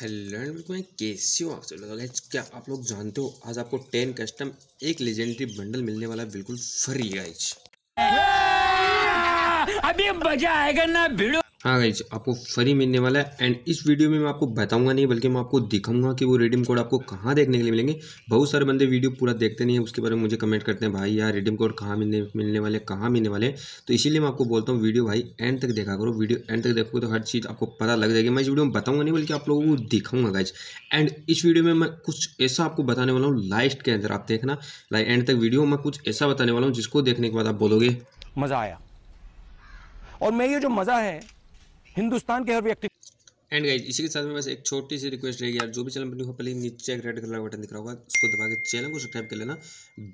hello मैं कैसे हो आप सब लोग क्या आप लोग जानते हो आज आपको टेन कस्टम एक लेजेंडरी बंडल मिलने वाला बिल्कुल फ्री गाइज अभी मजा आएगा ना भिड़ो हाँ गाइज आपको फ्री मिलने वाला है एंड इस वीडियो में मैं आपको बताऊंगा नहीं बल्कि मैं आपको दिखाऊंगा कि वो रिडीम कोड आपको कहाँ देखने के लिए मिलेंगे बहुत सारे बंदे वीडियो पूरा देखते नहीं है उसके बारे में मुझे कमेंट करते हैं भाई यार रिडीम कोड कहाँ मिलने मिलने वाले कहाँ मिलने वाले तो इसीलिए मैं आपको बोलता हूँ वीडियो भाई एंड तक देखा करो वीडियो एंड तक देखोगे तो हर चीज़ आपको पता लग जाएगी मैं इस वीडियो में बताऊँगा नहीं बल्कि आप लोगों को दिखाऊंगा गाइज एंड इस वीडियो में मैं कुछ ऐसा आपको बताने वाला हूँ लास्ट के अंदर आप देखना एंड तक वीडियो मैं कुछ ऐसा बताने वाला हूँ जिसको देखने के बाद आप बोलोगे मज़ा आया और मैं ये जो मज़ा है हिंदुस्तान के हर व्यक्ति एंड गाइज इसी के साथ में बस एक छोटी सी रिक्वेस्ट रहेगी यार जो भी चैनल बनी हो पहले नीचे एक रेड कलर का बटन दिख रहा होगा उसको दबा के चैनल को सब्सक्राइब कर लेना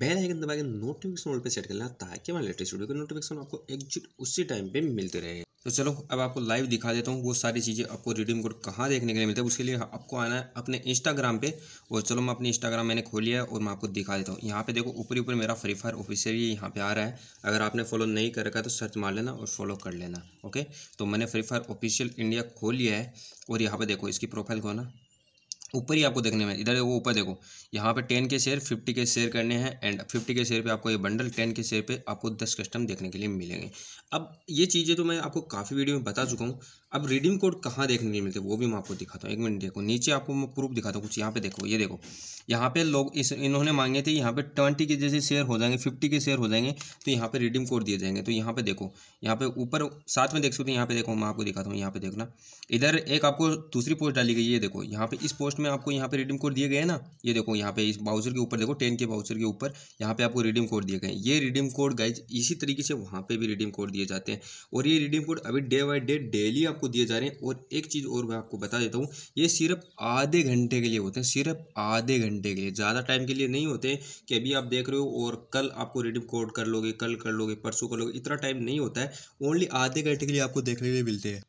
बेल आइकन दबा के नोटिफिकेशन ऑल पे सेट कर लेना ताकि हमारे लेटेस्ट वीडियो का नोटिफिकेशन आपको एग्जिट उसी टाइम पे मिलते रहे तो चलो अब आपको लाइव दिखा देता हूँ वो सारी चीज़ें आपको रिडीम कोड कहाँ देखने के लिए मिलता है उसके लिए आपको आना है अपने इंस्टाग्राम पे और चलो मैं अपने इंस्टाग्राम मैंने खोल लिया है और मैं आपको दिखा देता हूँ यहाँ पे देखो ऊपरी ऊपर मेरा फ्री फायर ही यहाँ पे आ रहा है अगर आपने फॉलो नहीं कर रखा तो सर्च मार लेना और फॉलो कर लेना ओके तो मैंने फ्री फायर ऑफिशियल इंडिया खोल लिया है और यहाँ पर देखो इसकी प्रोफाइल ना ऊपर ही आपको देखने में इधर वो ऊपर देखो यहाँ पे टेन के शेयर फिफ्टी के शेयर करने हैं एंड फिफ्टी के शेयर पे आपको ये बंडल टेन के शेयर पे आपको दस कस्टम देखने के लिए मिलेंगे अब ये चीज़ें तो मैं आपको काफ़ी वीडियो में बता चुका हूँ अब रिडीम कोड कहाँ देखने के मिलते हैं वो भी मैं आपको दिखाता हूँ एक मिनट देखो नीचे आपको मैं प्रूफ दिखाता हूँ कुछ यहाँ पे देखो ये देखो यहाँ पे लोग इस इन्होंने मांगे थे यहाँ पे ट्वेंटी के जैसे शेयर हो जाएंगे फिफ्टी के शेयर हो जाएंगे तो यहाँ पे रिडीम कोड दिए जाएंगे तो यहाँ पे देखो यहाँ पे ऊपर साथ में देख सकते हैं यहाँ पे देखो मैं आपको दिखाता हूँ यहाँ पे देखना इधर एक आपको दूसरी पोस्ट डाली गई ये देखो यहाँ पे इस पोस्ट में आपको यहाँ पे रिडीम कोड दिए गए ना ये देखो यहाँ पे इस बाउचर के ऊपर देखो टेन के बाउचर के ऊपर यहाँ पे आपको रिडीम कोड दिए गए ये रिडीम कोड गए इसी तरीके से वहाँ पे भी रिडीम कोड दिए जाते हैं और ये रिडीम कोड अभी डे बाई डे डेली आपको आपको दिए जा रहे हैं और एक चीज़ और मैं आपको बता देता हूँ ये सिर्फ आधे घंटे के लिए होते हैं सिर्फ आधे घंटे के लिए ज़्यादा टाइम के लिए नहीं होते कि अभी आप देख रहे हो और कल आपको रिडीम कोड कर लोगे कल कर लोगे परसों कर लोगे इतना टाइम नहीं होता है ओनली आधे घंटे के लिए आपको देखने के लिए मिलते हैं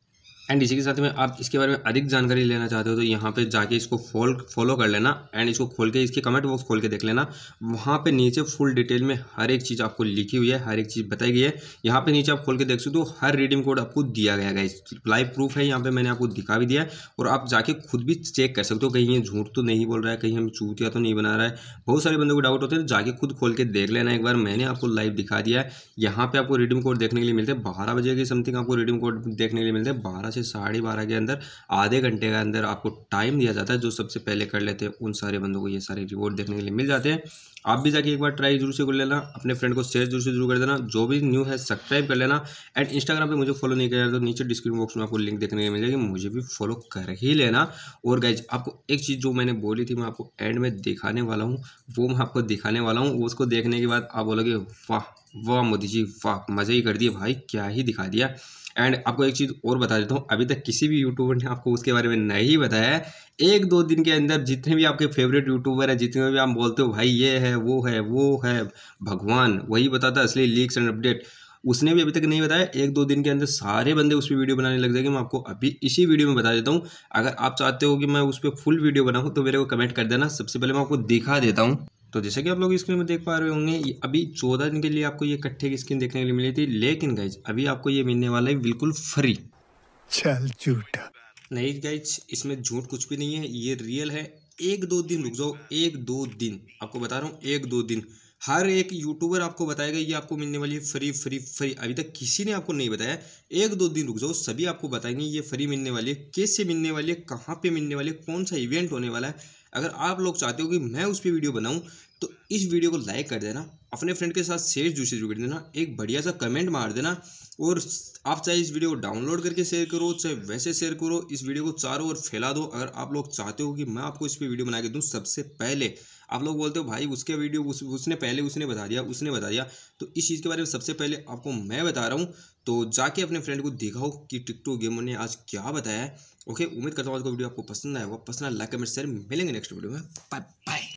एंड इसी के साथ में आप इसके बारे में अधिक जानकारी लेना चाहते हो तो यहाँ पे जाके इसको फॉल फॉलो कर लेना एंड इसको खोल के इसके कमेंट बॉक्स खोल के देख लेना वहाँ पे नीचे फुल डिटेल में हर एक चीज़ आपको लिखी हुई है हर एक चीज़ बताई गई है यहाँ पे नीचे आप खोल के देख सकते हो तो हर रिडीम कोड आपको दिया गया है लाइव प्रूफ है यहाँ पे मैंने आपको दिखा भी दिया है और आप जाके खुद भी चेक कर सकते हो कहीं ये झूठ तो नहीं बोल रहा है कहीं हम चूतिया तो नहीं बना रहा है बहुत सारे बंदों को डाउट होते हैं तो जाके खुद खोल के देख लेना एक बार मैंने आपको लाइव दिखा दिया है यहाँ पे आपको रिडीम कोड देखने के लिए मिलते हैं बारह बजे के समथिंग आपको रिडीम कोड देखने के लिए मिलते हैं बारह से साढ़े बारह के अंदर आधे घंटे के अंदर आपको टाइम दिया जाता है जो सबसे पहले कर लेते हैं उन सारे बंदों को ये सारे रिवॉर्ड देखने के लिए मिल जाते हैं आप भी जाके एक बार ट्राई जरूर से कर लेना अपने फ्रेंड को शेयर जरूर से जरूर कर देना जो भी न्यू है सब्सक्राइब कर लेना एंड इंस्टाग्राम पर मुझे फॉलो नहीं किया तो नीचे डिस्क्रिप्शन बॉक्स में आपको लिंक देखने को मिल जाएगी मुझे भी फॉलो कर ही लेना और गाइज आपको एक चीज़ जो मैंने बोली थी मैं आपको एंड में दिखाने वाला हूँ वो मैं आपको दिखाने वाला हूँ उसको देखने के बाद आप बोलोगे वाह वाह मोदी जी वाह मज़े ही कर दिए भाई क्या ही दिखा दिया एंड आपको एक चीज़ और बता देता हूँ अभी तक किसी भी यूट्यूबर ने आपको उसके बारे में नहीं बताया एक दो दिन के अंदर जितने भी आपके फेवरेट यूट्यूबर हैं जितने भी आप बोलते हो भाई ये है वो है वो है भगवान वही बताता है असली लीक्स एंड अपडेट उसने भी अभी तक नहीं बताया एक दो दिन के अंदर सारे बंदे उस पर वीडियो बनाने लग जाएंगे मैं आपको अभी इसी वीडियो में बता देता हूँ अगर आप चाहते हो कि मैं उस पर फुल वीडियो बनाऊँ तो मेरे को कमेंट कर देना सबसे पहले मैं आपको दिखा देता हूँ तो जैसे कि आप लोग स्क्रीन में देख पा रहे होंगे अभी चौदह दिन के लिए आपको ये कट्ठे की स्क्रीन देखने के लिए मिली थी लेकिन गाइज अभी आपको ये मिलने वाला है बिल्कुल फ्री चल झूठा नहीं गाइज इसमें झूठ कुछ भी नहीं है ये रियल है एक दो दिन रुक जाओ एक दो दिन आपको बता रहा हूँ एक दो दिन हर एक यूट्यूबर आपको बताएगा ये आपको मिलने वाली है फ्री फ्री फ्री अभी तक किसी ने आपको नहीं बताया एक दो दिन रुक जाओ सभी आपको बताएंगे ये फ्री मिलने वाली है कैसे मिलने वाली है कहाँ पे मिलने वाली है कौन सा इवेंट होने वाला है अगर आप लोग चाहते हो कि मैं उस पर वीडियो बनाऊँ तो इस वीडियो को लाइक कर देना अपने फ्रेंड के साथ शेयर जूसी जरूर कर देना एक बढ़िया सा कमेंट मार देना और आप चाहे इस वीडियो को डाउनलोड करके शेयर करो चाहे वैसे शेयर करो इस वीडियो को चारों ओर फैला दो अगर आप लोग चाहते हो कि मैं आपको इस पर वीडियो बना के दूँ सबसे पहले आप लोग बोलते हो भाई उसके वीडियो उस, उसने पहले उसने बता दिया उसने बता दिया तो इस चीज़ के बारे में सबसे पहले आपको मैं बता रहा हूँ तो जाके अपने फ्रेंड को दिखाओ कि टिकटो गेमर ने आज क्या बताया है ओके उम्मीद करता हूँ आज का वीडियो आपको पसंद आया वो पसंद लाइक कमेंट शेयर मिलेंगे नेक्स्ट वीडियो में बाय बाय